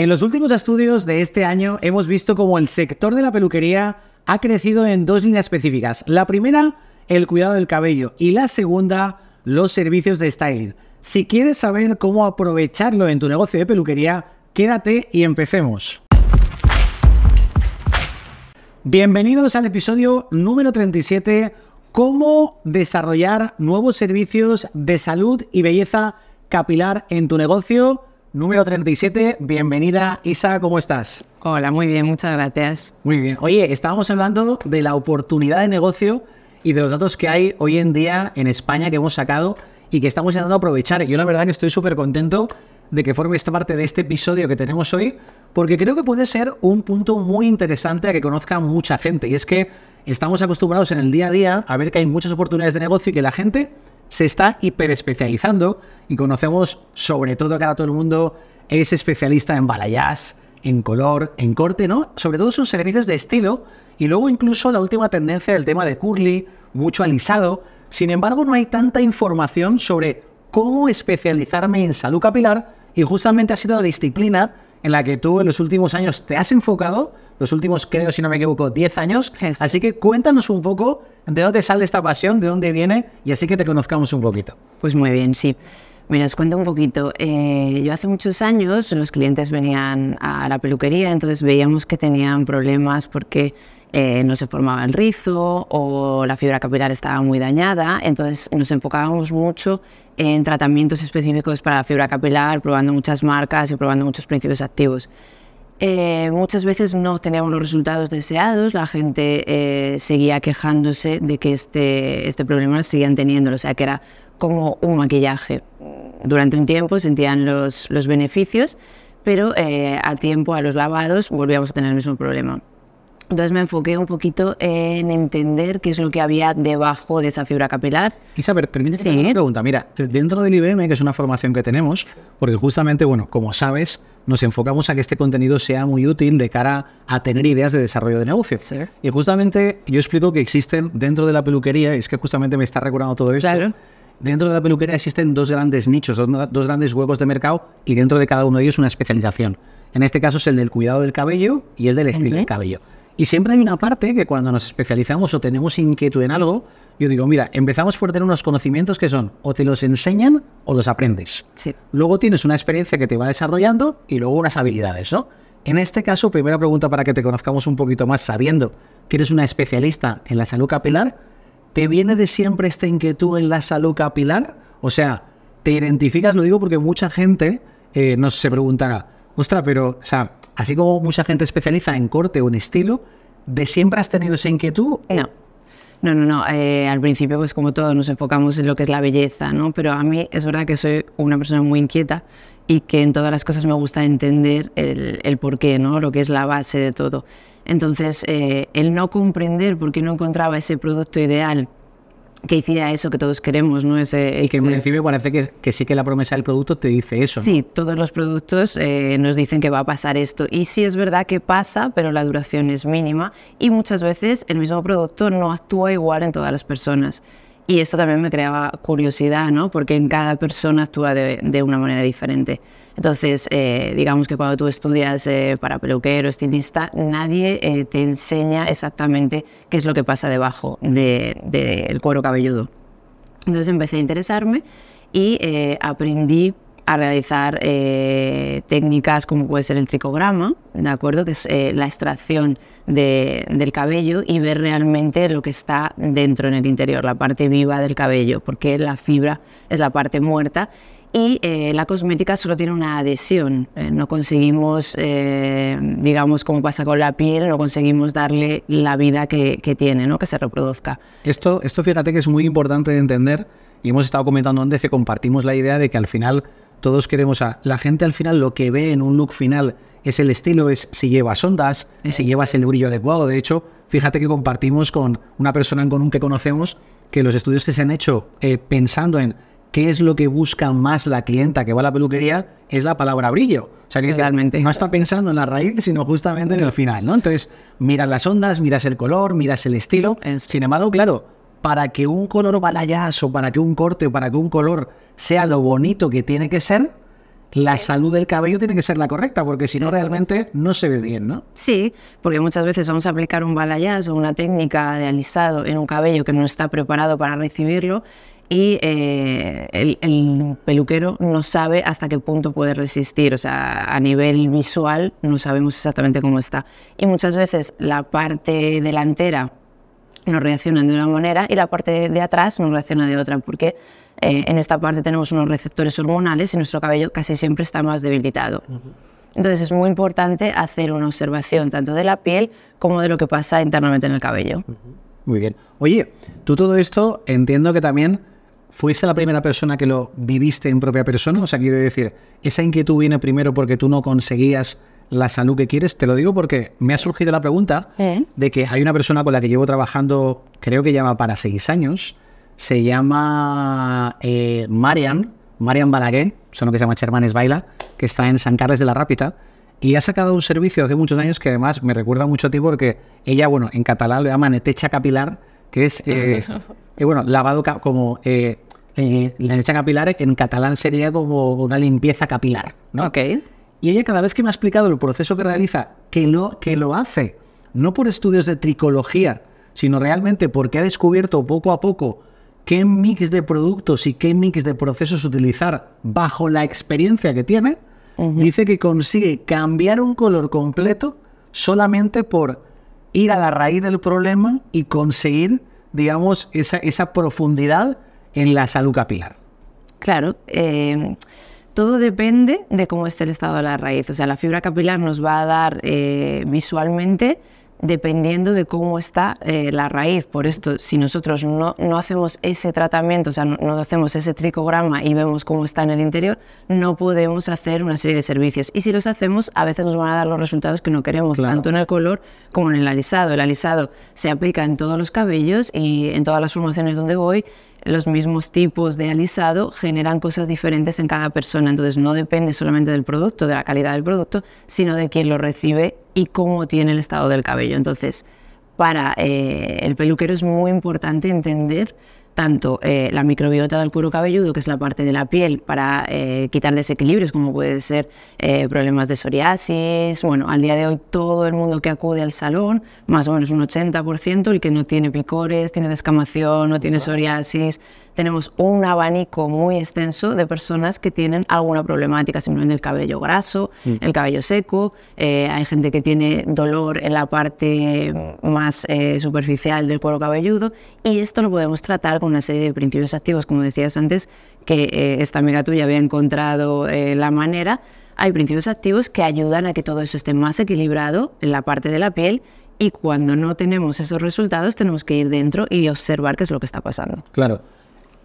En los últimos estudios de este año hemos visto cómo el sector de la peluquería ha crecido en dos líneas específicas. La primera, el cuidado del cabello y la segunda, los servicios de styling. Si quieres saber cómo aprovecharlo en tu negocio de peluquería, quédate y empecemos. Bienvenidos al episodio número 37, cómo desarrollar nuevos servicios de salud y belleza capilar en tu negocio Número 37, bienvenida Isa, ¿cómo estás? Hola, muy bien, muchas gracias. Muy bien. Oye, estábamos hablando de la oportunidad de negocio y de los datos que hay hoy en día en España que hemos sacado y que estamos intentando aprovechar. Yo la verdad que estoy súper contento de que forme esta parte de este episodio que tenemos hoy, porque creo que puede ser un punto muy interesante a que conozca mucha gente. Y es que estamos acostumbrados en el día a día a ver que hay muchas oportunidades de negocio y que la gente se está hiperespecializando y conocemos sobre todo que ahora todo el mundo es especialista en balayage, en color, en corte, ¿no? Sobre todo son servicios de estilo y luego incluso la última tendencia del tema de curly, mucho alisado. Sin embargo, no hay tanta información sobre cómo especializarme en salud capilar y justamente ha sido la disciplina en la que tú en los últimos años te has enfocado los últimos, creo, si no me equivoco, 10 años. Así que cuéntanos un poco de dónde sale esta pasión, de dónde viene y así que te conozcamos un poquito. Pues muy bien, sí. Mira, os cuento un poquito. Eh, yo hace muchos años los clientes venían a la peluquería, entonces veíamos que tenían problemas porque eh, no se formaba el rizo o la fibra capilar estaba muy dañada. Entonces nos enfocábamos mucho en tratamientos específicos para la fibra capilar, probando muchas marcas y probando muchos principios activos. Eh, muchas veces no teníamos los resultados deseados, la gente eh, seguía quejándose de que este, este problema seguían teniendo, o sea que era como un maquillaje. Durante un tiempo sentían los, los beneficios, pero eh, a tiempo a los lavados volvíamos a tener el mismo problema. Entonces me enfoqué un poquito en entender qué es lo que había debajo de esa fibra capilar. Isabel, permíteme sí. una pregunta. Mira, dentro del IBM, que es una formación que tenemos, porque justamente, bueno, como sabes, nos enfocamos a que este contenido sea muy útil de cara a tener ideas de desarrollo de negocio. Y justamente yo explico que existen dentro de la peluquería, es que justamente me está recordando todo esto. Dentro de la peluquería existen dos grandes nichos, dos, grandes huecos de mercado y dentro de cada uno de ellos una especialización. En este caso es el del cuidado del cabello y el del estilo del cabello. Y siempre hay una parte que cuando nos especializamos o tenemos inquietud en algo, yo digo, mira, empezamos por tener unos conocimientos que son o te los enseñan o los aprendes. Luego tienes una experiencia que te va desarrollando y luego unas habilidades, ¿no? En este caso, primera pregunta para que te conozcamos un poquito más, sabiendo que eres una especialista en la salud capilar, ¿te viene de siempre esta inquietud en la salud capilar? O sea, ¿te identificas? Lo digo porque mucha gente eh, nos se preguntará, ostra, pero, o sea, así como mucha gente especializa en corte o en estilo, ¿de siempre has tenido esa inquietud? No. No, no, no. Eh, al principio, pues como todos, nos enfocamos en lo que es la belleza, ¿no? Pero a mí es verdad que soy una persona muy inquieta y que en todas las cosas me gusta entender el, el porqué, ¿no? Lo que es la base de todo. Entonces, eh, el no comprender por qué no encontraba ese producto ideal que hiciera eso que todos queremos, ¿no? Ese, Y que en principio parece que, que, sí que la promesa del producto te dice eso. Sí, todos los productos eh, nos dicen que va a pasar esto. Y sí es verdad que pasa, pero la duración es mínima y muchas veces el mismo producto no actúa igual en todas las personas. Y esto también me creaba curiosidad, ¿no? Porque en cada persona actúa de, de una manera diferente. Entonces, eh, digamos que cuando tú estudias eh, para peluquero, estilista, nadie eh, te enseña exactamente qué es lo que pasa debajo del de, cuero cabelludo. Entonces empecé a interesarme y aprendí a realizar técnicas como puede ser el tricograma, ¿de acuerdo? Que es la extracción del cabello y ver realmente lo que está dentro en el interior, la parte viva del cabello, porque la fibra es la parte muerta y eh, la cosmética solo tiene una adhesión. Eh, no conseguimos, eh, digamos, como pasa con la piel, no conseguimos darle la vida que, tiene, ¿no? que se reproduzca. Esto, esto fíjate que es muy importante de entender y hemos estado comentando antes que compartimos la idea de que al final todos queremos a la gente al final lo que ve en un look final es el estilo, es si llevas ondas, si llevas el brillo adecuado. De hecho, fíjate que compartimos con una persona en común que conocemos que los estudios que se han hecho pensando en qué es lo que busca más la clienta que va a la peluquería, es la palabra brillo. O sea, que Realmente. no está pensando en la raíz, sino justamente en el final, ¿no? Entonces, miras las ondas, miras el color, miras el estilo. Sin embargo, claro, para que un color o para que un corte, o para que un color sea lo bonito que tiene que ser, la salud del cabello tiene que ser la correcta, porque si no realmente no se ve bien, ¿no? Sí, porque muchas veces vamos a aplicar un balayage o una técnica de alisado en un cabello que no está preparado para recibirlo y eh, el, peluquero no sabe hasta qué punto puede resistir, o sea, a nivel visual no sabemos exactamente cómo está. Y muchas veces la parte delantera nos reacciona de una manera y la parte de atrás nos reacciona de otra, porque eh, en esta parte tenemos unos receptores hormonales y nuestro cabello casi siempre está más debilitado. Entonces es muy importante hacer una observación tanto de la piel como de lo que pasa internamente en el cabello. Muy bien. Oye, tú todo esto entiendo que también ¿Fuiste la primera persona que lo viviste en propia persona? O sea, quiero decir, esa inquietud viene primero porque tú no conseguías la salud que quieres. Te lo digo porque me ha surgido la pregunta ¿Eh? de que hay una persona con la que llevo trabajando, creo que llama para seis años, se llama eh, Marian, Marian Balaguer, son lo que se llama Chermanes Baila, que está en San Carles de la Rápita. Y ha sacado un servicio hace muchos años que además me recuerda mucho a ti porque ella, bueno, en catalán lo llaman techa capilar, que es, eh, eh, bueno, lavado como... la eh, leche capilar que en catalán sería como una limpieza capilar, ¿no? Y ella cada vez que me ha explicado el proceso que realiza, que lo, que lo hace, no por estudios de tricología, sino realmente porque ha descubierto poco a poco qué mix de productos y qué mix de procesos utilizar bajo la experiencia que tiene, dice que consigue cambiar un color completo solamente por ir a la raíz del problema y conseguir, digamos, esa, esa profundidad en la salud capilar. Claro. Eh, todo depende de cómo esté el estado de la raíz. O sea, la fibra capilar nos va a dar eh, visualmente dependiendo de cómo está eh, la raíz. Por esto, si nosotros no, no hacemos ese tratamiento, o sea, no, hacemos ese tricograma y vemos cómo está en el interior, no podemos hacer una serie de servicios. Y si los hacemos, a veces nos van a dar los resultados que no queremos, tanto en el color como en el alisado. El alisado se aplica en todos los cabellos y en todas las formaciones donde voy los mismos tipos de alisado generan cosas diferentes en cada persona. Entonces no depende solamente del producto, de la calidad del producto, sino de quién lo recibe y cómo tiene el estado del cabello. Entonces, para eh, el peluquero es muy importante entender tanto eh, la microbiota del cuero cabelludo, que es la parte de la piel para eh, quitar desequilibrios, como puede ser eh, problemas de psoriasis. Bueno, al día de hoy todo el mundo que acude al salón, más o menos un 80%, el que no tiene picores, tiene descamación, no tiene psoriasis, tenemos un abanico muy extenso de personas que tienen alguna problemática, simplemente el cabello graso, mm. el cabello seco, eh, hay gente que tiene dolor en la parte más eh, superficial del cuero cabelludo y esto lo podemos tratar con una serie de principios activos, como decías antes, que eh, esta amiga tuya había encontrado la manera. Hay principios activos que ayudan a que todo eso esté más equilibrado en la parte de la piel y cuando no tenemos esos resultados tenemos que ir dentro y observar qué es lo que está pasando. Claro.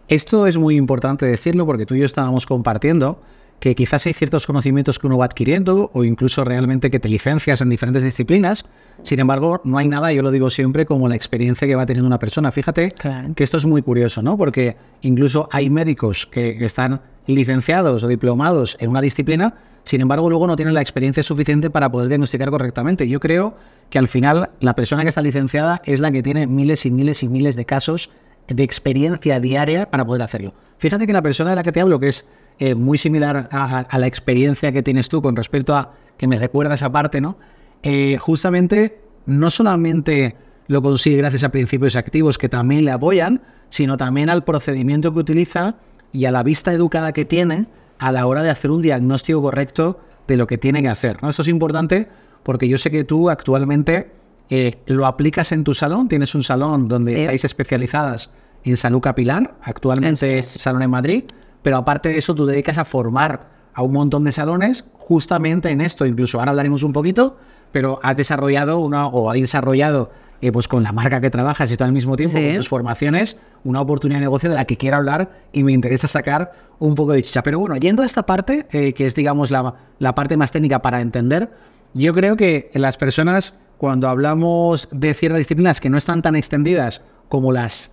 Esto es muy importante decirlo porque tú y yo estábamos compartiendo que quizás hay ciertos conocimientos que uno va adquiriendo o incluso realmente que te licencias en diferentes disciplinas. Sin embargo, no hay nada, yo lo digo siempre, como la experiencia que va teniendo una persona. Fíjate que esto es muy curioso, ¿no? Porque incluso hay médicos que, que están licenciados o diplomados en una disciplina, sin embargo, luego no tienen la experiencia suficiente para poder diagnosticar correctamente. Yo creo que al final la persona que está licenciada es la que tiene miles y miles y miles de casos de experiencia diaria para poder hacerlo. Fíjate que la persona de la que te hablo, que es eh, muy similar a, la experiencia que tienes tú con respecto a que me recuerda esa parte, ¿no? Eh, justamente no solamente lo consigue gracias a principios activos que también le apoyan, sino también al procedimiento que utiliza y a la vista educada que tiene a la hora de hacer un diagnóstico correcto de lo que tiene que hacer. ¿no? Esto es importante porque yo sé que tú actualmente eh, lo aplicas en tu salón, tienes un salón donde estáis especializadas en salud capilar, actualmente es. Salón en Madrid, pero aparte de eso tú dedicas a formar a un montón de salones justamente en esto, incluso ahora hablaremos un poquito, pero has desarrollado una, o has desarrollado eh, pues con la marca que trabajas y todo al mismo tiempo, con tus formaciones, una oportunidad de negocio de la que quiero hablar y me interesa sacar un poco de chicha. Pero bueno, yendo a esta parte, eh, que es digamos la, la parte más técnica para entender, yo creo que las personas cuando hablamos de ciertas disciplinas que no están tan extendidas como las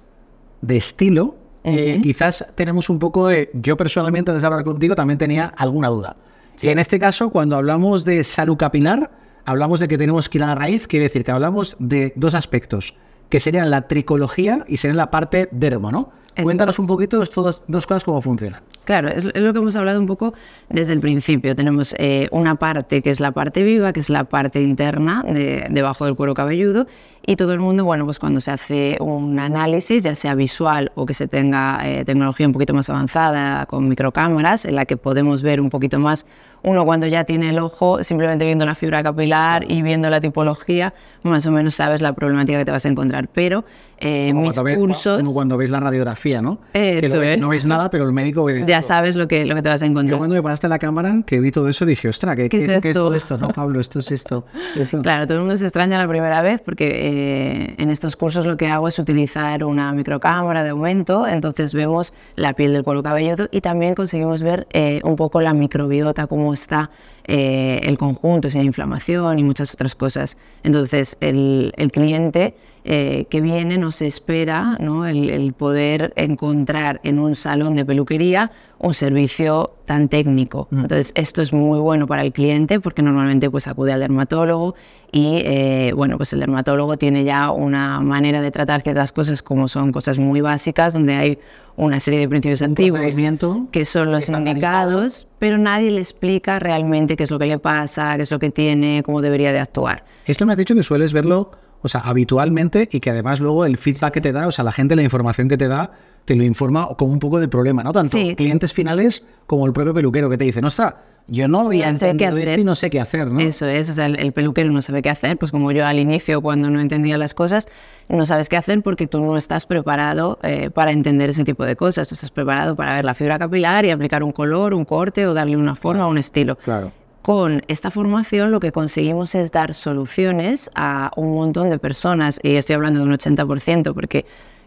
de estilo, eh, quizás tenemos un poco de... Yo personalmente, antes de hablar contigo, también tenía alguna duda. Y en este caso, cuando hablamos de salud capilar, hablamos de que tenemos que ir a la raíz, quiere decir que hablamos de dos aspectos que serían la tricología y serían la parte dermo, ¿no? Cuéntanos un poquito estas dos, cosas, cómo funcionan. Claro, es, lo que hemos hablado un poco desde el principio. Tenemos eh, una parte que es la parte viva, que es la parte interna, debajo del cuero cabelludo, y todo el mundo, bueno, pues cuando se hace un análisis, ya sea visual o que se tenga eh, tecnología un poquito más avanzada con microcámaras, en la que podemos ver un poquito más uno cuando ya tiene el ojo, simplemente viendo la fibra capilar y viendo la tipología, más o menos sabes la problemática que te vas a encontrar. Pero eh, mis cuando cursos. como cuando ves la radiografía, ¿no? que No ves nada, pero el médico Ya sabes lo que, lo que te vas a encontrar. Yo cuando me pasaste la cámara, que vi todo eso, dije, ostra, ¿qué, es, esto? todo esto? No, Pablo, esto es esto, Claro, todo el mundo se extraña la primera vez porque eh, en estos cursos lo que hago es utilizar una microcámara de aumento, entonces vemos la piel del cuero cabelludo y también conseguimos ver eh, un poco la microbiota, cómo está el conjunto, si hay inflamación y muchas otras cosas. Entonces, el, el cliente eh, que viene nos espera el, poder encontrar en un salón de peluquería un servicio tan técnico. Mm. Entonces, esto es muy bueno para el cliente porque normalmente pues, acude al dermatólogo y eh, bueno, pues el dermatólogo tiene ya una manera de tratar ciertas cosas como son cosas muy básicas, donde hay una serie de principios antiguos que son los indicados, pero nadie le explica realmente qué es lo que le pasa, qué es lo que tiene, cómo debería de actuar. Esto me has dicho que sueles verlo o sea, habitualmente y que además luego el feedback que te da, o sea, la gente, la información que te da, te lo informa como un poco de problema, ¿no? Tanto clientes finales como el propio peluquero que te dice, no está, yo no había entendido Esto y no sé qué hacer, ¿no? Eso es, o sea, el, peluquero no sabe qué hacer, pues como yo al inicio cuando no entendía las cosas, no sabes qué hacer porque tú no estás preparado eh, para entender ese tipo de cosas, tú estás preparado para ver la fibra capilar y aplicar un color, un corte o darle una forma, o un estilo. Claro. Con esta formación lo que conseguimos es dar soluciones a un montón de personas, y estoy hablando de un 80%, porque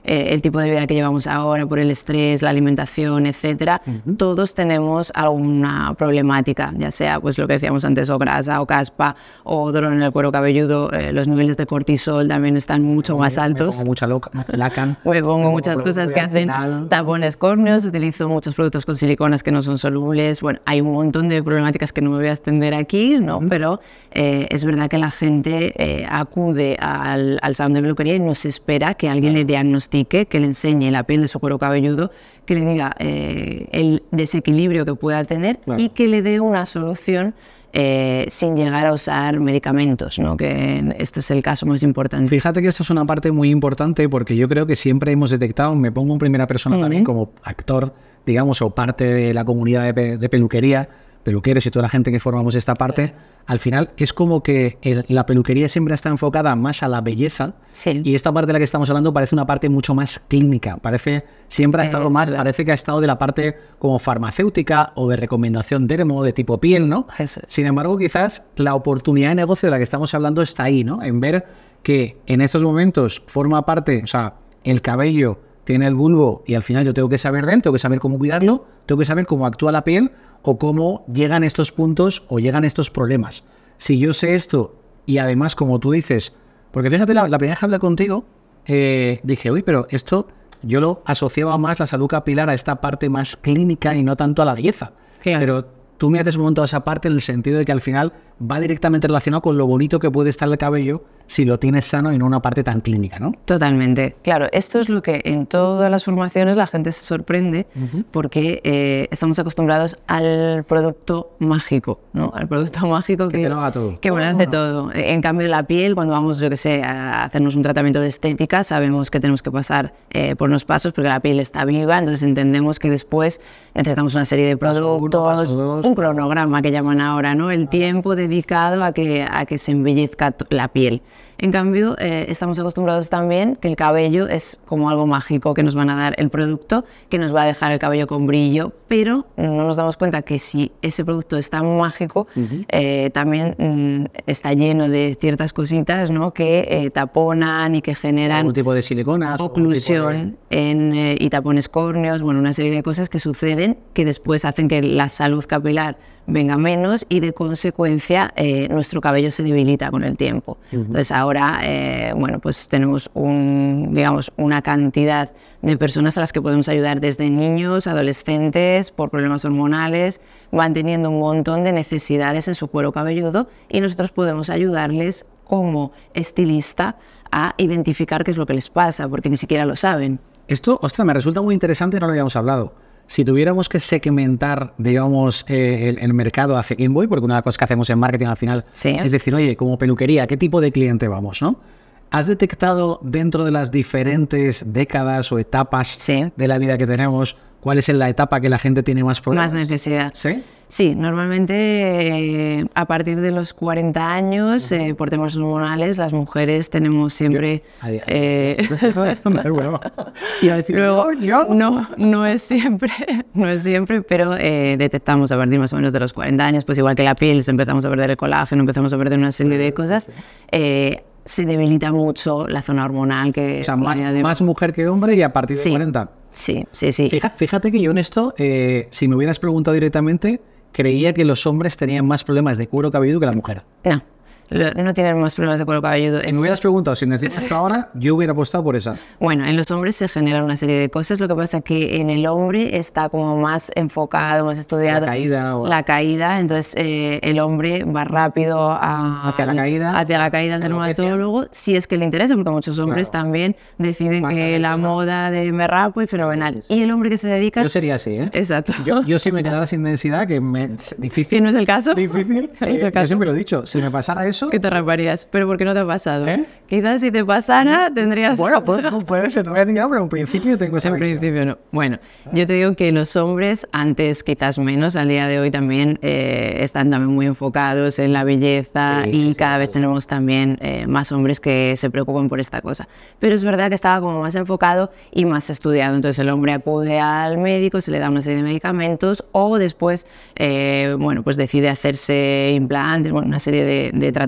eh, el tipo de vida que llevamos ahora, por el estrés, la alimentación, etcétera, todos tenemos alguna problemática, ya sea pues lo que decíamos antes, o grasa, o caspa, o dolor en el cuero cabelludo, eh, los niveles de cortisol también están mucho más altos. pongo mucha pongo muchas cosas que hacen tapones córneos, utilizo muchos productos con siliconas que no son solubles, bueno, hay un montón de problemáticas que no me voy a extender aquí, ¿no? Pero eh, es verdad que la gente acude al, salón de peluquería y no se espera que alguien le diagnostique que le enseñe la piel de su cuero cabelludo, que le diga eh, el desequilibrio que pueda tener y que le dé una solución eh, sin llegar a usar medicamentos, ¿no? que este es el caso más importante. Fíjate que esta es una parte muy importante porque yo creo que siempre hemos detectado, me pongo en primera persona también como actor, digamos, o parte de la comunidad de, de peluquería, peluqueros y toda la gente que formamos esta parte, al final es como que la peluquería siempre está enfocada más a la belleza y esta parte de la que estamos hablando parece una parte mucho más clínica, parece siempre ha estado más, parece que ha estado de la parte como farmacéutica o de recomendación dermo de tipo piel, ¿no? Sin embargo, quizás la oportunidad de negocio de la que estamos hablando está ahí, ¿no? En ver que en estos momentos forma parte, o sea, el cabello tiene el bulbo y al final yo tengo que saber de tengo que saber cómo cuidarlo, tengo que saber cómo actúa la piel o cómo llegan estos puntos o llegan estos problemas. Si yo sé esto y además, como tú dices, porque fíjate, la, primera vez que hablé contigo, eh, dije, uy, pero esto yo lo asociaba más la salud capilar a esta parte más clínica y no tanto a la belleza. Pero tú me has desmontado esa parte en el sentido de que al final va directamente relacionado con lo bonito que puede estar el cabello si lo tienes sano y no una parte tan clínica, ¿no? Totalmente. Claro, esto es lo que en todas las formaciones la gente se sorprende porque eh, estamos acostumbrados al producto mágico, ¿no? Al producto mágico que, que lo haga todo. Que bueno, hace todo. En cambio, la piel, cuando vamos, yo que sé, a hacernos un tratamiento de estética, sabemos que tenemos que pasar eh, por unos pasos porque la piel está viva, entonces entendemos que después necesitamos una serie de productos, un cronograma que llaman ahora, ¿no? El tiempo dedicado a que, a que se embellezca la piel. En cambio, eh, estamos acostumbrados también que el cabello es como algo mágico que nos van a dar el producto, que nos va a dejar el cabello con brillo, pero no nos damos cuenta que si ese producto es tan mágico, eh, también mm, está lleno de ciertas cositas que eh, taponan y que generan... Algún tipo de siliconas. Oclusión y tapones córneos, bueno, una serie de cosas que suceden que después hacen que la salud capilar venga menos y de consecuencia nuestro cabello se debilita con el tiempo ahora, eh, bueno, pues tenemos una cantidad de personas a las que podemos ayudar desde niños, adolescentes, por problemas hormonales, van teniendo un montón de necesidades en su cuero cabelludo y nosotros podemos ayudarles como estilista a identificar qué es lo que les pasa, porque ni siquiera lo saben. Esto, ostras, me resulta muy interesante, no lo habíamos hablado. Si tuviéramos que segmentar, digamos, eh, el, mercado hacia Invoy, porque una de las cosas que hacemos en marketing al final es decir, oye, como peluquería, ¿qué tipo de cliente vamos, no? ¿Has detectado dentro de las diferentes décadas o etapas de la vida que tenemos ¿Cuál es la etapa que la gente tiene más problemas? Más necesidad. ¿Sí? Sí, normalmente eh, a partir de los 40 años, eh, por temas hormonales, las mujeres tenemos siempre... Eh, luego, No, no es siempre, no es siempre, pero detectamos a partir más o menos de los 40 años, pues igual que la piel, empezamos a perder el colágeno, empezamos a perder una serie de cosas se debilita mucho la zona hormonal que más, mujer que hombre y a partir de 40. Sí, sí, sí. Fíjate, que yo en esto, eh, si me hubieras preguntado directamente, creía que los hombres tenían más problemas de cuero cabelludo que la mujer. No no tienen más problemas de cuero cabelludo. me hubieras preguntado si necesitas hasta ahora, yo hubiera apostado por esa. Bueno, en los hombres se generan una serie de cosas. Lo que pasa es que en el hombre está como más enfocado, más estudiado. La caída. La caída. Entonces, eh, el hombre va rápido hacia la caída. Hacia la caída del dermatólogo, si es que le interesa, porque muchos hombres también deciden que la moda de me rapo y fenomenal. Y el hombre que se dedica. Yo sería así, ¿eh? Exacto. Yo, sí me quedara sin densidad, que me, es difícil. no es el caso? Difícil. ¿Es eh, Yo siempre lo he dicho, si me pasara eso qué Que te raparías, pero ¿por qué no te ha pasado? ¿Eh? Quizás si te pasara tendrías... Bueno, puede, ser, no voy pero en principio tengo principio no. Bueno, yo te digo que los hombres, antes quizás menos, al día de hoy también eh, están también muy enfocados en la belleza y cada vez tenemos también eh, más hombres que se preocupan por esta cosa. Pero es verdad que estaba como más enfocado y más estudiado. Entonces el hombre acude al médico, se le da una serie de medicamentos o después, bueno, pues decide hacerse implantes, una serie de, de tratamientos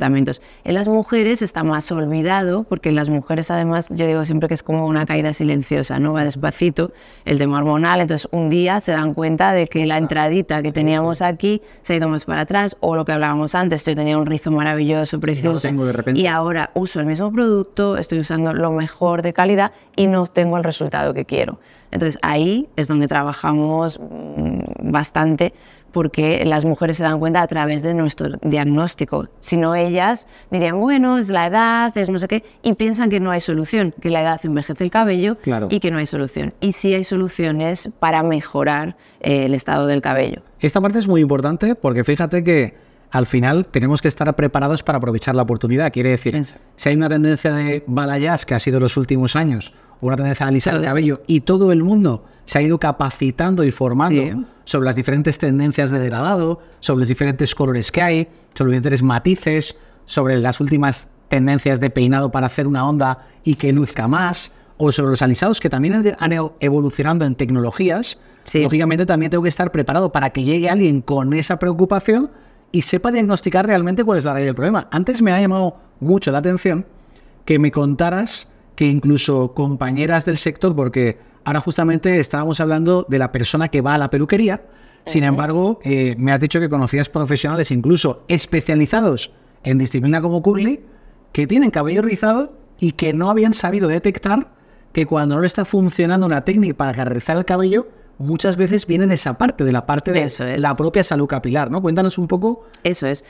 en las mujeres está más olvidado, porque en las mujeres además, yo digo siempre que es como una caída silenciosa, ¿no? Va despacito el tema hormonal, entonces un día se dan cuenta de que la entradita que teníamos aquí se ha ido más para atrás, o lo que hablábamos antes, yo tenía un rizo maravilloso, precioso, y, y ahora uso el mismo producto, estoy usando lo mejor de calidad y no obtengo el resultado que quiero. Entonces ahí es donde trabajamos mm, bastante porque las mujeres se dan cuenta a través de nuestro diagnóstico. Si no, ellas dirían, bueno, es la edad, es no sé qué, y piensan que no hay solución, que la edad envejece el cabello y que no hay solución. Y sí hay soluciones para mejorar eh, el estado del cabello. Esta parte es muy importante porque fíjate que al final tenemos que estar preparados para aprovechar la oportunidad. Quiere decir, si hay una tendencia de balayage que ha sido los últimos años, una tendencia a analizar de cabello, y todo el mundo se ha ido capacitando y formando sobre las diferentes tendencias de degradado, sobre los diferentes colores que hay, sobre los diferentes matices, sobre las últimas tendencias de peinado para hacer una onda y que luzca más, o sobre los alisados que también han evolucionando en tecnologías. Lógicamente también tengo que estar preparado para que llegue alguien con esa preocupación y sepa diagnosticar realmente cuál es la raíz del problema. Antes me ha llamado mucho la atención que me contaras que incluso compañeras del sector, porque ahora justamente estábamos hablando de la persona que va a la peluquería, sin embargo, eh, me has dicho que conocías profesionales incluso especializados en disciplina como curly que tienen cabello rizado y que no habían sabido detectar que cuando no está funcionando una técnica para rizar el cabello, muchas veces viene de esa parte, de la parte de la propia salud capilar, ¿no? Cuéntanos un poco. Eso es.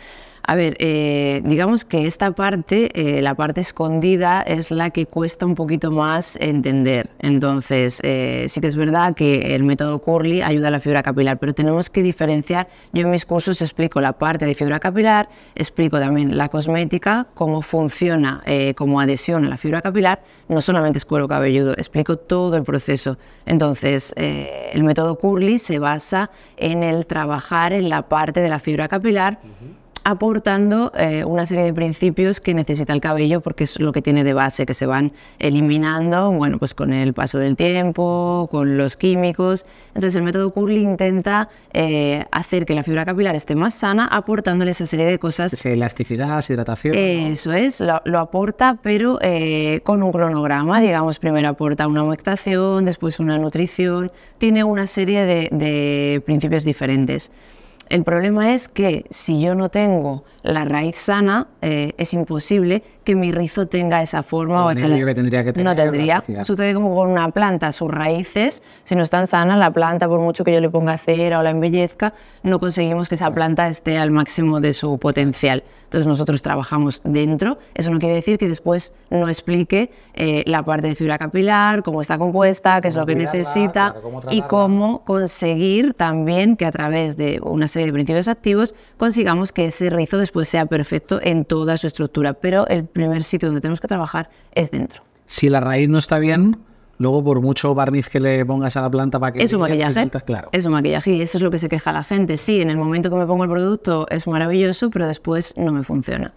A ver, eh, digamos que esta parte, eh, la parte escondida, es la que cuesta un poquito más entender. Entonces, eh, sí que es verdad que el método Curly ayuda a la fibra capilar, pero tenemos que diferenciar. Yo en mis cursos explico la parte de fibra capilar, explico también la cosmética, cómo funciona como adhesión a la fibra capilar. No solamente es cuero cabelludo, explico todo el proceso. Entonces, el método Curly se basa en el trabajar en la parte de la fibra capilar aportando eh, una serie de principios que necesita el cabello porque es lo que tiene de base, que se van eliminando bueno, pues con el paso del tiempo, con los químicos. Entonces el método Curly intenta eh, hacer que la fibra capilar esté más sana aportándole esa serie de cosas. elasticidad, hidratación. eso es, lo, aporta pero eh, con un cronograma, digamos, primero aporta una humectación, después una nutrición, tiene una serie de, de principios diferentes. El problema es que si yo no tengo la raíz sana, eh, es imposible que mi rizo tenga esa forma o esa que tendría que No tendría. Sucede como con una planta, sus raíces, si no están sanas, la planta, por mucho que yo le ponga cera o la embellezca, no conseguimos que esa planta esté al máximo de su potencial. Entonces nosotros trabajamos dentro. Eso no quiere decir que después no explique eh, la parte de fibra capilar, cómo está compuesta, qué es lo que necesita y cómo conseguir también que a través de una serie de principios activos consigamos que ese rizo después pues sea perfecto en toda su estructura. Pero el primer sitio donde tenemos que trabajar es dentro. Si la raíz no está bien, Luego, por mucho barniz que le pongas a la planta para que... Es maquillaje. Claro. Es un maquillaje y eso es lo que se queja la gente. Sí, en el momento que me pongo el producto es maravilloso, pero después no me funciona.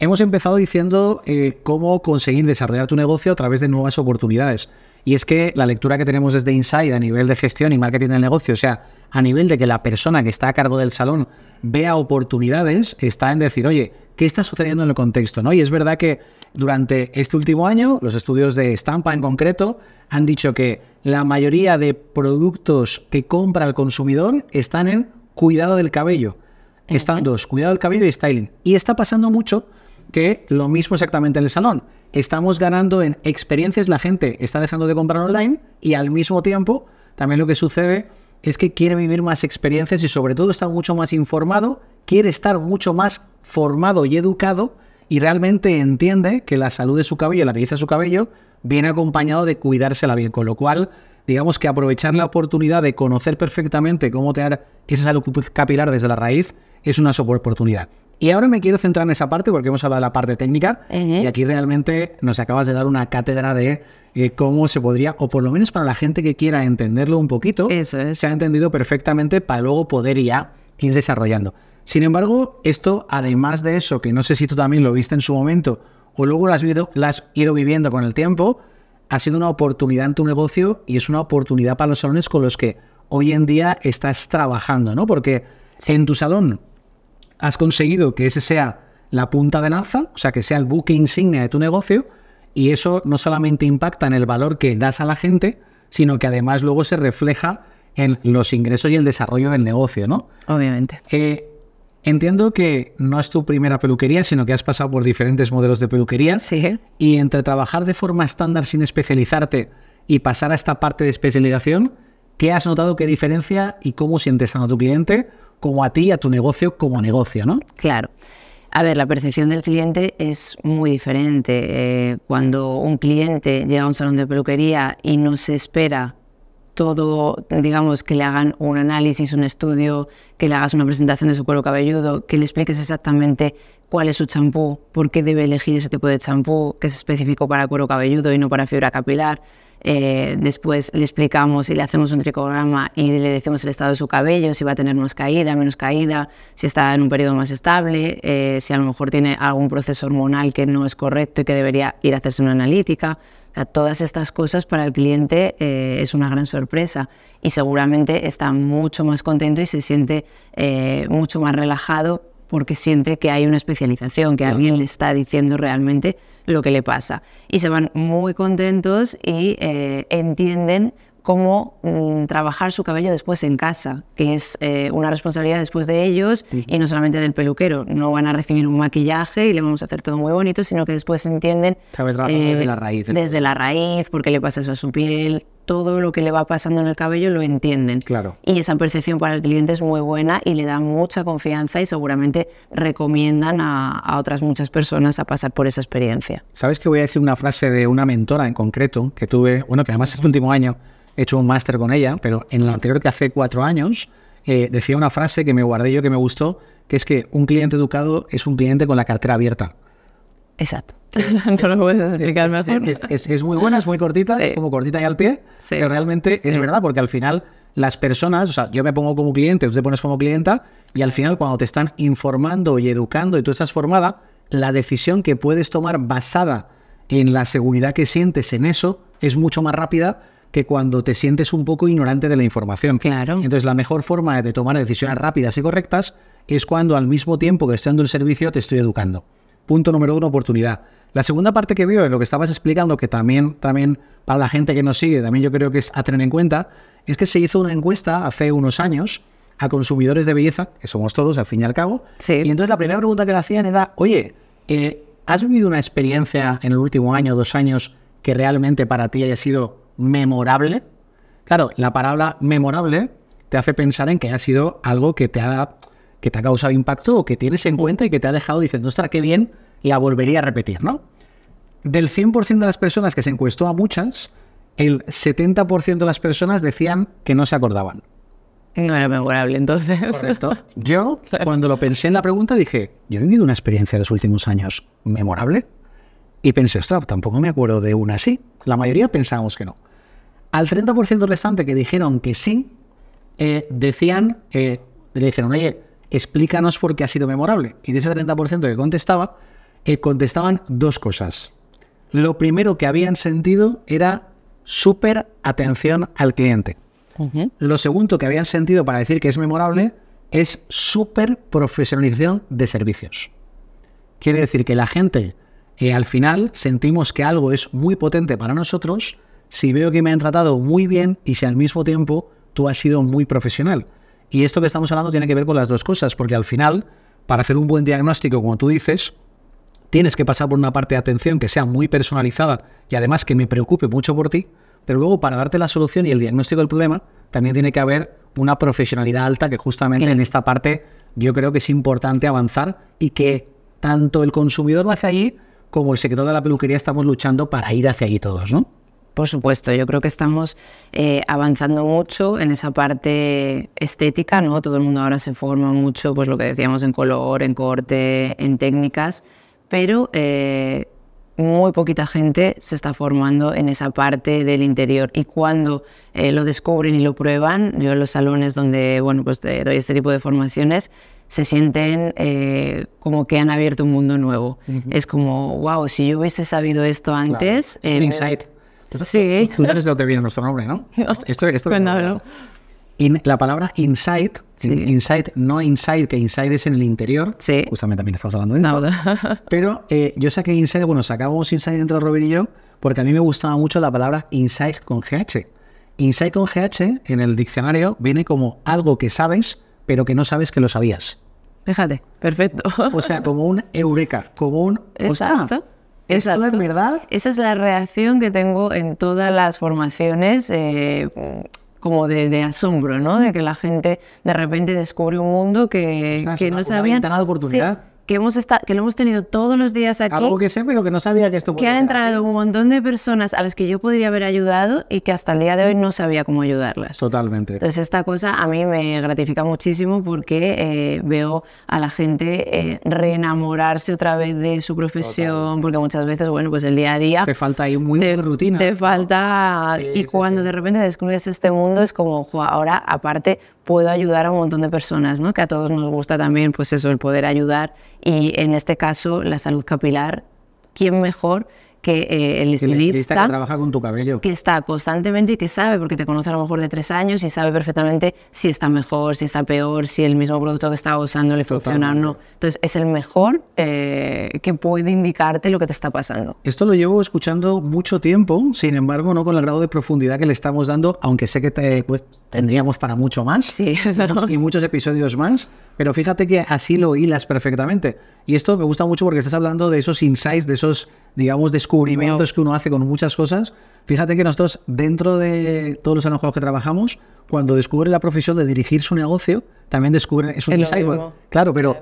Hemos empezado diciendo eh, cómo conseguir desarrollar tu negocio a través de nuevas oportunidades. Y es que la lectura que tenemos desde Inside a nivel de gestión y marketing del negocio, o sea, a nivel de que la persona que está a cargo del salón vea oportunidades está en decir, oye, ¿qué está sucediendo en el contexto? ¿no? Y es verdad que durante este último año, los estudios de Estampa en concreto han dicho que la mayoría de productos que compra el consumidor están en cuidado del cabello. Están dos, cuidado del cabello y styling. Y está pasando mucho que lo mismo exactamente en el salón. Estamos ganando en experiencias, la gente está dejando de comprar online y al mismo tiempo también lo que sucede es que quiere vivir más experiencias y sobre todo está mucho más informado, quiere estar mucho más formado y educado y realmente entiende que la salud de su cabello, la belleza de su cabello, viene acompañado de cuidársela bien, con lo cual digamos que aprovechar la oportunidad de conocer perfectamente cómo tener esa salud capilar desde la raíz es una super oportunidad. Y ahora me quiero centrar en esa parte porque hemos hablado de la parte técnica eh. y aquí realmente nos acabas de dar una cátedra de eh, cómo se podría, o por lo menos para la gente que quiera entenderlo un poquito, se ha entendido perfectamente para luego poder ya ir desarrollando. Sin embargo, esto, además de eso, que no sé si tú también lo viste en su momento o luego has, lo has ido viviendo con el tiempo, ha sido una oportunidad en tu negocio y es una oportunidad para los salones con los que hoy en día estás trabajando, ¿no? Porque en tu salón has conseguido que ese sea la punta de lanza, o sea, que sea el buque insignia de tu negocio, y eso no solamente impacta en el valor que das a la gente, sino que además luego se refleja en los ingresos y el desarrollo del negocio, ¿no? Obviamente. Eh, entiendo que no es tu primera peluquería, sino que has pasado por diferentes modelos de peluquería. Sí. Y entre trabajar de forma estándar sin especializarte y pasar a esta parte de especialización, ¿qué has notado, qué diferencia y cómo sientes a tu cliente? como a ti y a tu negocio como negocio, ¿no? Claro. A ver, la percepción del cliente es muy diferente. Eh, cuando un cliente llega a un salón de peluquería y no se espera todo, digamos, que le hagan un análisis, un estudio, que le hagas una presentación de su cuero cabelludo, que le expliques exactamente cuál es su champú, por qué debe elegir ese tipo de champú, que es específico para cuero cabelludo y no para fibra capilar. Eh, después le explicamos y le hacemos un tricograma y le decimos el estado de su cabello, si va a tener más caída, menos caída, si está en un periodo más estable, eh, si a lo mejor tiene algún proceso hormonal que no es correcto y que debería ir a hacerse una analítica. todas estas cosas para el cliente eh, es una gran sorpresa y seguramente está mucho más contento y se siente mucho más relajado porque siente que hay una especialización, que alguien le está diciendo realmente lo que le pasa. Y se van muy contentos y eh, entienden cómo mm, trabajar su cabello después en casa, que es eh, una responsabilidad después de ellos y no solamente del peluquero. No van a recibir un maquillaje y le vamos a hacer todo muy bonito, sino que después entienden desde la eh, raíz. Desde la raíz, por qué le pasa eso a su piel, todo lo que le va pasando en el cabello lo entienden. Claro. Y esa percepción para el cliente es muy buena y le da mucha confianza y seguramente recomiendan a, otras muchas personas a pasar por esa experiencia. ¿Sabes que voy a decir una frase de una mentora en concreto que tuve, bueno, que además es el último año? he hecho un máster con ella, pero en lo anterior que hace cuatro años, eh, decía una frase que me guardé yo que me gustó, que es que un cliente educado es un cliente con la cartera abierta. Exacto. lo puedes explicar mejor. Es, muy buena, es muy cortita, es como cortita y al pie, realmente es verdad, porque al final las personas, o sea, yo me pongo como cliente, usted te pones como clienta, y al final cuando te están informando y educando y tú estás formada, la decisión que puedes tomar basada en la seguridad que sientes en eso es mucho más rápida que cuando te sientes un poco ignorante de la información. Claro. Entonces, la mejor forma de tomar decisiones rápidas y correctas es cuando al mismo tiempo que estoy dando el servicio te estoy educando. Punto número uno, oportunidad. La segunda parte que veo, en lo que estabas explicando, que también, también para la gente que nos sigue, también yo creo que es a tener en cuenta, es que se hizo una encuesta hace unos años a consumidores de belleza, que somos todos al fin y al cabo. Y entonces la primera pregunta que le hacían era, oye, eh, ¿has vivido una experiencia en el último año, dos años, que realmente para ti haya sido memorable, claro, la palabra memorable te hace pensar en que ha sido algo que te ha, que te ha causado impacto o que tienes en cuenta y que te ha dejado diciendo, ostras, qué bien, la volvería a repetir, ¿no? Del 100% de las personas que se encuestó a muchas, el 70% de las personas decían que no se acordaban. memorable, entonces. Correcto. Yo, cuando lo pensé en la pregunta, dije, yo he vivido una experiencia de los últimos años memorable. Y pensé, ostras, tampoco me acuerdo de una así. La mayoría pensábamos que no. Al 30% restante que dijeron que sí, eh, decían, eh, le dijeron, oye, explícanos por qué ha sido memorable. Y de ese 30% que contestaba, eh, contestaban dos cosas. Lo primero que habían sentido era súper atención al cliente. Lo segundo que habían sentido para decir que es memorable es súper profesionalización de servicios. Quiere decir que la gente y al final sentimos que algo es muy potente para nosotros si veo que me han tratado muy bien y si al mismo tiempo tú has sido muy profesional. Y esto que estamos hablando tiene que ver con las dos cosas, porque al final, para hacer un buen diagnóstico, como tú dices, tienes que pasar por una parte de atención que sea muy personalizada y además que me preocupe mucho por ti, pero luego para darte la solución y el diagnóstico del problema, también tiene que haber una profesionalidad alta que justamente en esta parte yo creo que es importante avanzar y que tanto el consumidor lo hace allí como el sector de la peluquería estamos luchando para ir hacia allí todos, ¿no? Por supuesto, yo creo que estamos eh, avanzando mucho en esa parte estética, ¿no? Todo el mundo ahora se forma mucho, pues lo que decíamos, en color, en corte, en técnicas, pero eh, muy poquita gente se está formando en esa parte del interior. Y cuando eh, lo descubren y lo prueban, yo en los salones donde, bueno, pues doy este tipo de formaciones, se sienten eh, como que han abierto un mundo nuevo. Es como, wow, si yo hubiese sabido esto antes... Claro. Eh, insight. Sí. Tú sabes de dónde viene nuestro nombre, ¿no? Esto, esto pues la palabra insight, insight, no inside, que inside es en el interior. Sí. Justamente también estamos hablando de esto. Pero eh, yo saqué insight, bueno, sacábamos insight dentro de Robert y yo, porque a mí me gustaba mucho la palabra insight con GH. Insight con GH en el diccionario viene como algo que sabes, pero que no sabes que lo sabías. Fíjate, perfecto. O sea, como un eureka, como un... Exacto. es verdad? Esa es la reacción que tengo en todas las formaciones, eh, como de, asombro, ¿no? De que la gente de repente descubre un mundo que, no sabían que, hemos que lo hemos tenido todos los días aquí. Algo que sé, pero que no sabía que esto Que ha entrado un montón de personas a las que yo podría haber ayudado y que hasta el día de hoy no sabía cómo ayudarlas. Totalmente. Entonces, esta cosa a mí me gratifica muchísimo porque eh, veo a la gente eh, reenamorarse otra vez de su profesión, porque muchas veces, bueno, pues el día a día. Te falta ahí muy de rutina. Te falta. y cuando de repente descubres este mundo, es como, ahora, aparte, puedo ayudar a un montón de personas, ¿no? Que a todos nos gusta también, pues eso, el poder ayudar. Y en este caso, la salud capilar, ¿quién mejor que eh, el, estilista, que trabaja con tu cabello. Que está constantemente y que sabe, porque te conoce a lo mejor de tres años y sabe perfectamente si está mejor, si está peor, si el mismo producto que está usando le funciona o no. Entonces es el mejor eh, que puede indicarte lo que te está pasando. Esto lo llevo escuchando mucho tiempo, sin embargo no con el grado de profundidad que le estamos dando, aunque sé que pues, tendríamos para mucho más y muchos episodios más, pero fíjate que así lo hilas perfectamente. Y esto me gusta mucho porque estás hablando de esos insights, de esos, digamos, descubrimientos descubrimientos que uno hace con muchas cosas. Fíjate que nosotros, dentro de todos los años con los que trabajamos, cuando descubre la profesión de dirigir su negocio, también descubre, es un insight. Claro, pero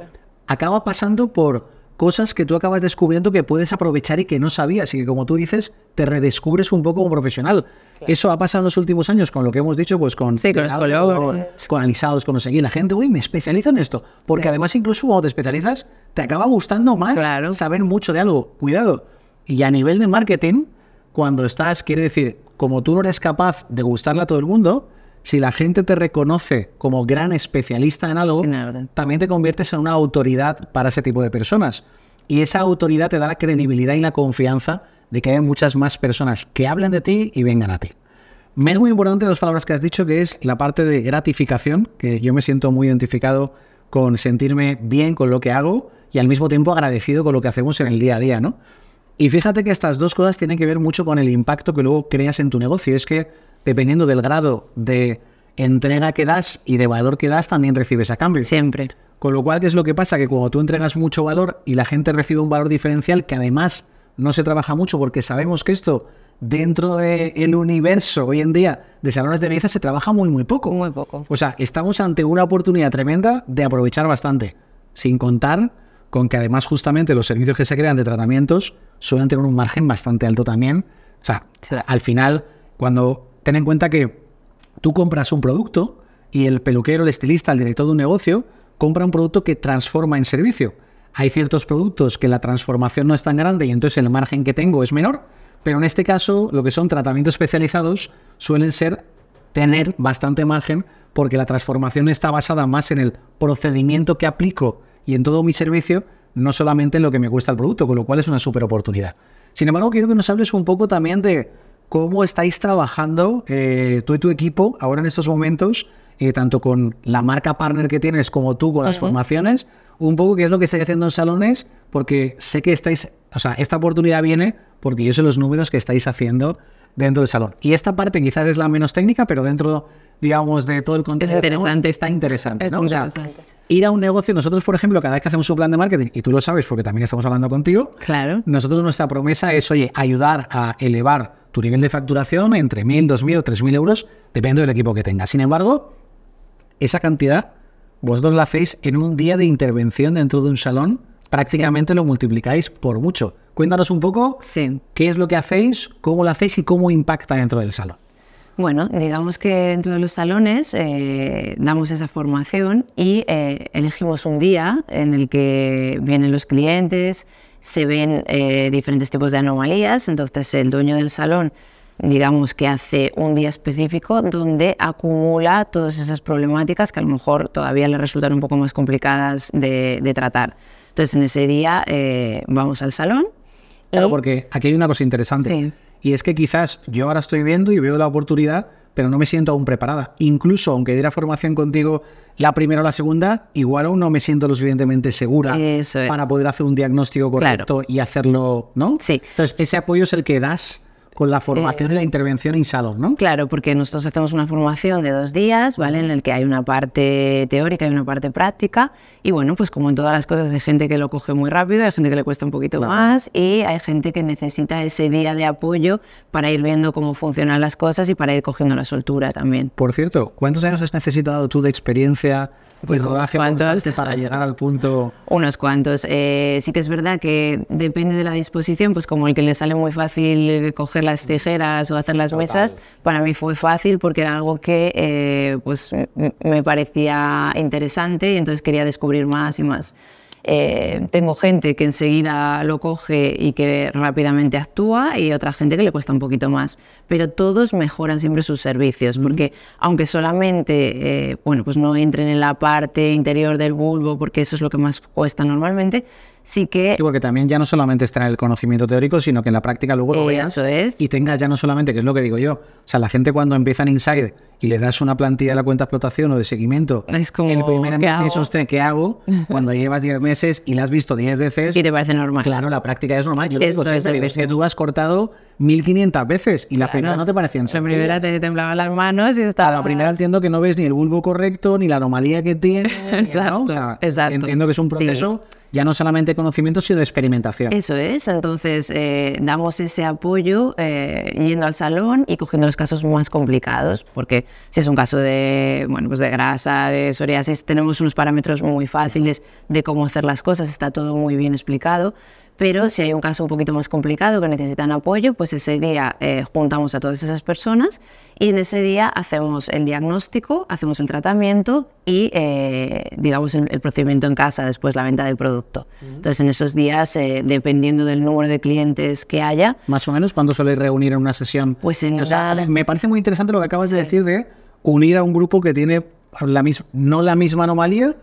acaba pasando por cosas que tú acabas descubriendo que puedes aprovechar y que no sabías y que como tú dices te redescubres un poco como profesional. Eso ha pasado en los últimos años con lo que hemos dicho, pues con, sí, con, con, con alisados, con la gente, uy, me especializo en esto, porque además incluso cuando te especializas te acaba gustando más saber mucho de algo. Cuidado, y a nivel de marketing, cuando estás, quiere decir, como tú no eres capaz de gustarle a todo el mundo, si la gente te reconoce como gran especialista en algo, también te conviertes en una autoridad para ese tipo de personas. Y esa autoridad te da la credibilidad y la confianza de que hay muchas más personas que hablen de ti y vengan a ti. Me es muy importante dos palabras que has dicho, que es la parte de gratificación, que yo me siento muy identificado con sentirme bien con lo que hago y al mismo tiempo agradecido con lo que hacemos en el día a día, ¿no? Y fíjate que estas dos cosas tienen que ver mucho con el impacto que luego creas en tu negocio. Es que dependiendo del grado de entrega que das y de valor que das, también recibes a cambio. Siempre. Con lo cual, ¿qué es lo que pasa? Que cuando tú entregas mucho valor y la gente recibe un valor diferencial que además no se trabaja mucho porque sabemos que esto dentro del universo hoy en día de salones de belleza se trabaja muy, muy poco. Muy poco. O sea, estamos ante una oportunidad tremenda de aprovechar bastante, sin contar con que además justamente los servicios que se crean de tratamientos suelen tener un margen bastante alto también. O sea, al final, cuando ten en cuenta que tú compras un producto y el peluquero, el estilista, el director de un negocio compra un producto que transforma en servicio. Hay ciertos productos que la transformación no es tan grande y entonces el margen que tengo es menor, pero en este caso lo que son tratamientos especializados suelen ser tener bastante margen porque la transformación está basada más en el procedimiento que aplico y en todo mi servicio, no solamente en lo que me cuesta el producto, con lo cual es una súper oportunidad. Sin embargo, quiero que nos hables un poco también de cómo estáis trabajando eh, tú y tu equipo ahora en estos momentos, eh, tanto con la marca partner que tienes como tú con las formaciones, un poco qué es lo que estáis haciendo en salones, porque sé que estáis, o sea, esta oportunidad viene porque yo sé los números que estáis haciendo dentro del salón. Y esta parte quizás es la menos técnica, pero dentro, digamos, de todo el contexto. Es interesante, está interesante ir a un negocio, nosotros, por ejemplo, cada vez que hacemos un plan de marketing, y tú lo sabes porque también estamos hablando contigo, claro. nosotros nuestra promesa es, oye, ayudar a elevar tu nivel de facturación entre 1.000, 2.000 o 3.000 euros, dependiendo del equipo que tengas. Sin embargo, esa cantidad vosotros la hacéis en un día de intervención dentro de un salón, prácticamente lo multiplicáis por mucho. Cuéntanos un poco qué es lo que hacéis, cómo lo hacéis y cómo impacta dentro del salón. Bueno, digamos que dentro de los salones eh, damos esa formación y eh, elegimos un día en el que vienen los clientes, se ven eh, diferentes tipos de anomalías, entonces el dueño del salón digamos que hace un día específico donde acumula todas esas problemáticas que a lo mejor todavía le resultan un poco más complicadas de, tratar. Entonces en ese día vamos al salón. Claro, porque aquí hay una cosa interesante. Y es que quizás yo ahora estoy viendo y veo la oportunidad, pero no me siento aún preparada. Incluso aunque diera formación contigo la primera o la segunda, igual aún no me siento lo suficientemente segura para poder hacer un diagnóstico correcto y hacerlo, ¿no? Sí. Entonces, ese apoyo es el que das con la eh, formación y la intervención en salón, ¿no? Claro, porque nosotros hacemos una formación de dos días, ¿vale? En el que hay una parte teórica y una parte práctica. Y bueno, pues como en todas las cosas, hay gente que lo coge muy rápido, hay gente que le cuesta un poquito más y hay gente que necesita ese día de apoyo para ir viendo cómo funcionan las cosas y para ir cogiendo la soltura también. Por cierto, ¿cuántos años has necesitado tú de experiencia? Pues para llegar al punto. Unos cuantos. Eh, sí que es verdad que depende de la disposición, pues como el que le sale muy fácil coger las tijeras o hacer las mesas, para mí fue fácil porque era algo que eh, pues me parecía interesante y entonces quería descubrir más y más. Eh, tengo gente que enseguida lo coge y que rápidamente actúa y otra gente que le cuesta un poquito más. Pero todos mejoran siempre sus servicios, porque aunque solamente eh, bueno, pues no entren en la parte interior del bulbo, porque eso es lo que más cuesta normalmente, sí que... Sí, porque también ya no solamente está en el conocimiento teórico, sino que en la práctica luego lo veas y tengas ya no solamente, que es lo que digo yo, o sea, la gente cuando empiezan Inside y le das una plantilla de la cuenta de explotación o de seguimiento, es como, el primer ¿qué hago? Cuando llevas 10 meses y la has visto 10 veces. Y te parece normal. Claro, la práctica es normal. Yo lo es que tú has cortado 1500 veces y la primeras no te parecían La primera te temblaban las manos y estaba. la primera entiendo que no ves ni el bulbo correcto, ni la anomalía que tiene. exacto, Entiendo que es un proceso ya no solamente conocimiento, sino de experimentación. Eso es, entonces eh, damos ese apoyo eh, yendo al salón y cogiendo los casos más complicados, porque si es un caso de, bueno, pues de grasa, de psoriasis, tenemos unos parámetros muy fáciles de cómo hacer las cosas, está todo muy bien explicado, pero si hay un caso un poquito más complicado que necesitan apoyo, pues ese día eh, juntamos a todas esas personas y en ese día hacemos el diagnóstico, hacemos el tratamiento y, eh, digamos, el, procedimiento en casa, después la venta del producto. Entonces, en esos días, eh, dependiendo del número de clientes que haya. Más o menos, ¿cuándo suele reunir en una sesión? Pues en o Me parece muy interesante lo que acabas de decir de unir a un grupo que tiene la no la misma anomalía,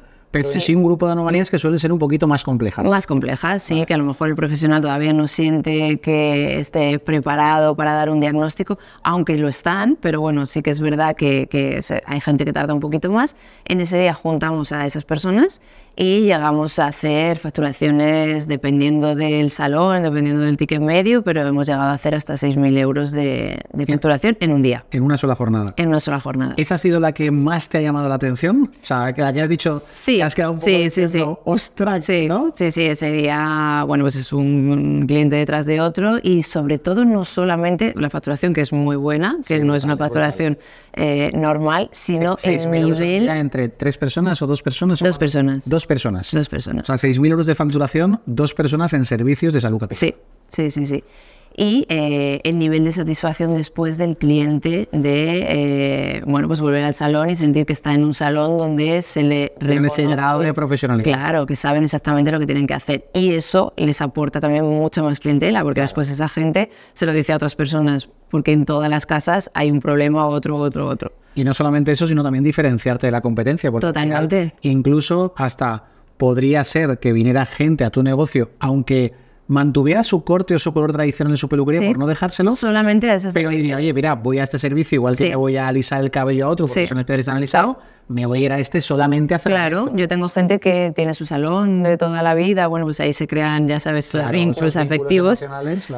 Sí, un grupo de anomalías que suelen ser un poquito más complejas. Más complejas, sí, que a lo mejor el profesional todavía no siente que esté preparado para dar un diagnóstico, aunque lo están, pero bueno, sí que es verdad que, hay gente que tarda un poquito más. En ese día juntamos a esas personas y llegamos a hacer facturaciones dependiendo del salón, dependiendo del ticket medio, pero hemos llegado a hacer hasta 6.000 euros de, de, facturación en un día. En una sola jornada. En una sola jornada. ¿Esa ha sido la que más te ha llamado la atención? O sea, que has dicho... Sí, Sí. Has quedado un poco sí, sí, sí, ¿no? Sí, sí, ese día, bueno, pues es un cliente detrás de otro y sobre todo no solamente la facturación, que es muy buena, que no es una facturación eh, normal, sino sí, el entre tres personas o dos personas. Dos personas. Dos personas. Dos personas. O sea, 6.000 euros de facturación, dos personas en servicios de salud. Sí, sí, sí, sí y eh, el nivel de satisfacción después del cliente de eh, bueno pues volver al salón y sentir que está en un salón donde se le reconoce ese grado de profesionalidad claro que saben exactamente lo que tienen que hacer y eso les aporta también mucho más clientela porque después esa gente se lo dice a otras personas porque en todas las casas hay un problema otro otro otro y no solamente eso sino también diferenciarte de la competencia porque totalmente incluso hasta podría ser que viniera gente a tu negocio aunque mantuviera su corte o su color tradicional en su peluquería por no dejárselo. Solamente a ese Pero diría, oye, mira, voy a este servicio igual que voy a alisar el cabello a otro porque son especialistas analizados alisado me voy a ir a este solamente a hacer Claro, yo tengo gente que tiene su salón de toda la vida, bueno, pues ahí se crean, ya sabes, los vínculos afectivos,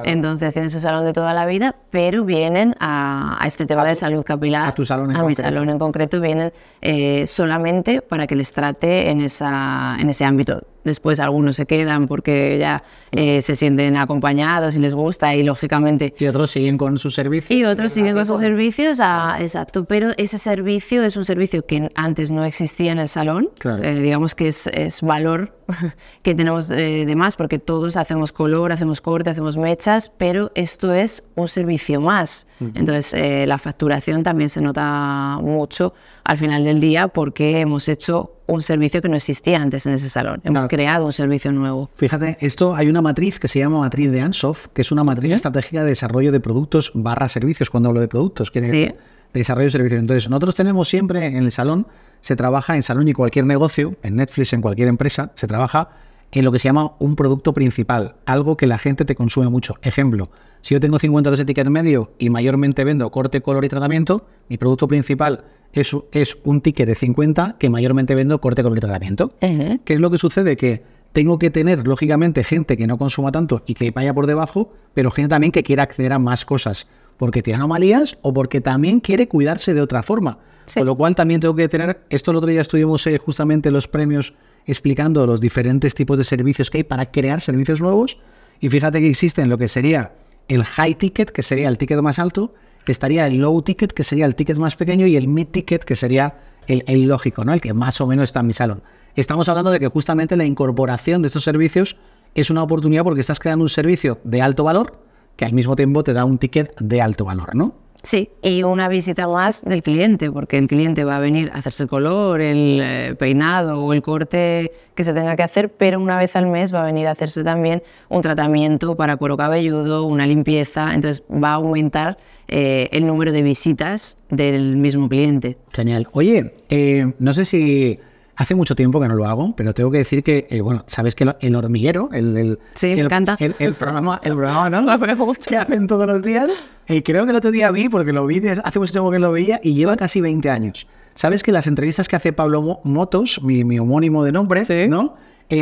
entonces tienen su salón de toda la vida, pero vienen a, a este tema de salud capilar, a, tu salón en a mi salón en concreto, vienen eh, solamente para que les trate en, esa, en ese ámbito. Después algunos se quedan porque ya eh, se sienten acompañados y les gusta y lógicamente... Y otros siguen con sus servicios. Y otros siguen con sus servicios, exacto, pero ese servicio es un servicio que antes no existía en el salón. Eh, digamos que es, valor que tenemos eh, de más, porque todos hacemos color, hacemos corte, hacemos mechas, pero esto es un servicio más. Entonces, eh, la facturación también se nota mucho al final del día porque hemos hecho un servicio que no existía antes en ese salón. Hemos creado un servicio nuevo. Fíjate, esto hay una matriz que se llama matriz de Ansoft, que es una matriz estratégica de desarrollo de productos barra servicios, cuando hablo de productos. ¿quiere Decir? desarrollo de servicios. Entonces, nosotros tenemos siempre en el salón, se trabaja en salón y cualquier negocio, en Netflix, en cualquier empresa, se trabaja en lo que se llama un producto principal, algo que la gente te consume mucho. Ejemplo, si yo tengo 50 de tickets medio y mayormente vendo corte, color y tratamiento, mi producto principal es, un ticket de 50 que mayormente vendo corte, color y tratamiento. ¿Qué es lo que sucede? Que tengo que tener, lógicamente, gente que no consuma tanto y que vaya por debajo, pero gente también que quiera acceder a más cosas porque tiene anomalías o porque también quiere cuidarse de otra forma. Con lo cual también tengo que tener, esto el otro día estuvimos eh, justamente los premios explicando los diferentes tipos de servicios que hay para crear servicios nuevos y fíjate que existen lo que sería el high ticket, que sería el ticket más alto, que estaría el low ticket, que sería el ticket más pequeño y el mid ticket, que sería el, el lógico, ¿no? el que más o menos está en mi salón. Estamos hablando de que justamente la incorporación de estos servicios es una oportunidad porque estás creando un servicio de alto valor, que al mismo tiempo te da un ticket de alto valor, ¿no? Sí, y una visita más del cliente, porque el cliente va a venir a hacerse el color, el eh, peinado o el corte que se tenga que hacer, pero una vez al mes va a venir a hacerse también un tratamiento para cuero cabelludo, una limpieza, entonces va a aumentar eh, el número de visitas del mismo cliente. Genial. Oye, eh, no sé si Hace mucho tiempo que no lo hago, pero tengo que decir que, eh, bueno, sabes que el hormiguero, el, encanta. El, programa, el programa, ¿no? Lo que hacen todos los días. Y eh, creo que el otro día vi, porque lo vi hace mucho tiempo que lo veía, y lleva casi 20 años. Sabes que las entrevistas que hace Pablo Motos, mi, mi homónimo de nombre, ¿no?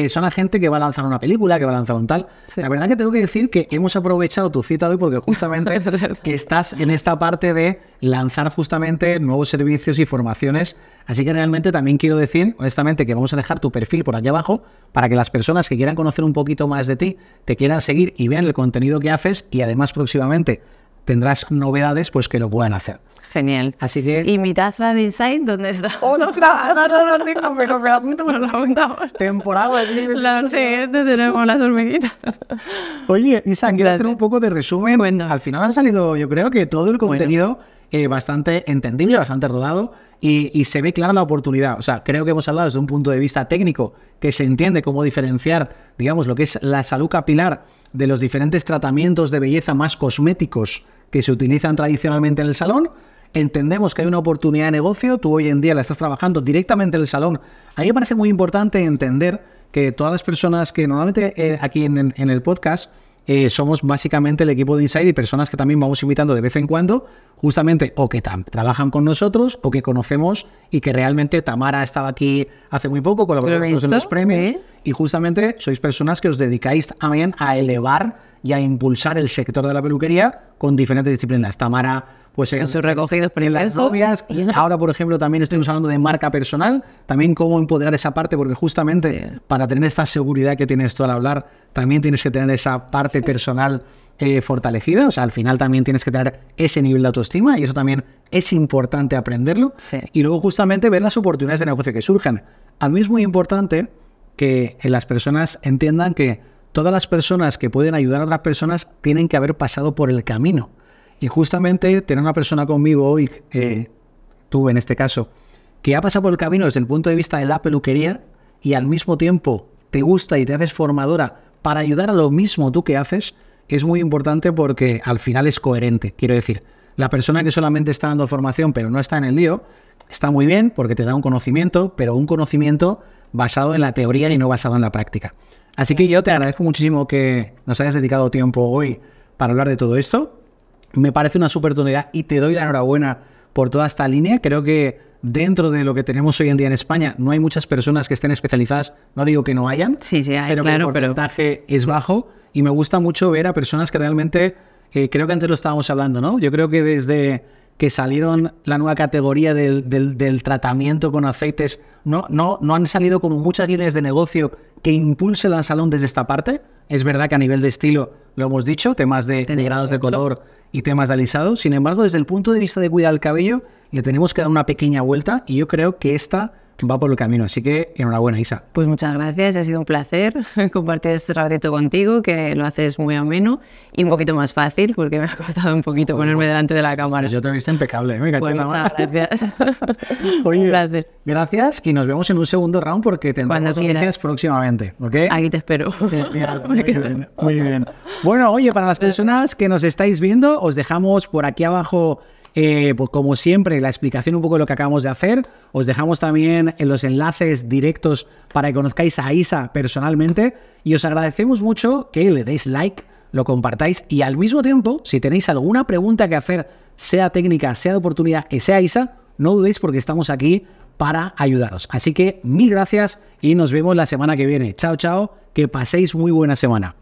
son la gente que va a lanzar una película, que va a lanzar un tal. La verdad que tengo que decir que hemos aprovechado tu cita hoy porque justamente que estás en esta parte de lanzar justamente nuevos servicios y formaciones. Así que realmente también quiero decir, honestamente, que vamos a dejar tu perfil por aquí abajo para que las personas que quieran conocer un poquito más de ti, te quieran seguir y vean el contenido que haces y además próximamente tendrás novedades, pues que lo puedan hacer genial. Así que. ¿Y mi taza de dónde está? ¡Ostras! pero Temporada La siguiente tenemos las hormiguitas. Oye, Isa, quiero hacer un poco de resumen. Al final ha salido, yo creo que todo el contenido. es eh, bastante entendible, bastante rodado y, y, se ve clara la oportunidad. O sea, creo que hemos hablado desde un punto de vista técnico que se entiende cómo diferenciar, digamos, lo que es la salud capilar de los diferentes tratamientos de belleza más cosméticos que se utilizan tradicionalmente en el salón entendemos que hay una oportunidad de negocio, tú hoy en día la estás trabajando directamente en el salón. A mí me parece muy importante entender que todas las personas que normalmente eh, aquí en, el podcast eh, somos básicamente el equipo de Inside y personas que también vamos invitando de vez en cuando, justamente o que trabajan con nosotros o que conocemos y que realmente Tamara estaba aquí hace muy poco con en los premios y justamente sois personas que os dedicáis también a elevar y a impulsar el sector de la peluquería con diferentes disciplinas. Tamara, pues en, recogidos en las novias. Ahora, por ejemplo, también estamos hablando de marca personal, también cómo empoderar esa parte, porque justamente para tener esta seguridad que tienes tú al hablar, también tienes que tener esa parte personal eh, fortalecida. O sea, al final también tienes que tener ese nivel de autoestima y eso también es importante aprenderlo. Y luego justamente ver las oportunidades de negocio que surjan. A mí es muy importante que las personas entiendan que todas las personas que pueden ayudar a otras personas tienen que haber pasado por el camino. Y justamente tener una persona conmigo hoy, eh, tú en este caso, que ha pasado por el camino desde el punto de vista de la peluquería y al mismo tiempo te gusta y te haces formadora para ayudar a lo mismo tú que haces, es muy importante porque al final es coherente. Quiero decir, la persona que solamente está dando formación pero no está en el lío, está muy bien porque te da un conocimiento, pero un conocimiento basado en la teoría y no basado en la práctica. Así que yo te agradezco muchísimo que nos hayas dedicado tiempo hoy para hablar de todo esto. Me parece una super oportunidad y te doy la enhorabuena por toda esta línea. Creo que dentro de lo que tenemos hoy en día en España no hay muchas personas que estén especializadas. No digo que no hayan, sí, sí pero el porcentaje es bajo y me gusta mucho ver a personas que realmente, eh, creo que antes lo estábamos hablando, ¿no? Yo creo que desde que salieron la nueva categoría del, tratamiento con aceites, no, no, no han salido como muchas líneas de negocio que impulsen la salón desde esta parte. Es verdad que a nivel de estilo, lo hemos dicho, temas de, de grados de color y temas de alisado. Sin embargo, desde el punto de vista de cuidar el cabello, le tenemos que dar una pequeña vuelta y yo creo que esta va por el camino. Así que enhorabuena, Isa. Pues muchas gracias, ha sido un placer compartir este ratito contigo, que lo haces muy ameno y un poquito más fácil, porque me ha costado un poquito ponerme delante de la cámara. Yo te he visto impecable, me ¿eh? pues muchas gracias. gracias y nos vemos en un segundo round porque tendremos noticias próximamente, ¿ok? Aquí te espero. muy, muy bien. Bueno, oye, para las personas que nos estáis viendo, os dejamos por aquí abajo eh, pues como siempre, la explicación un poco de lo que acabamos de hacer. Os dejamos también en los enlaces directos para que conozcáis a Isa personalmente. Y os agradecemos mucho que le deis like, lo compartáis y al mismo tiempo, si tenéis alguna pregunta que hacer, sea técnica, sea de oportunidad que sea Isa, no dudéis porque estamos aquí para ayudaros. Así que mil gracias y nos vemos la semana que viene. Chao, chao, que paséis muy buena semana.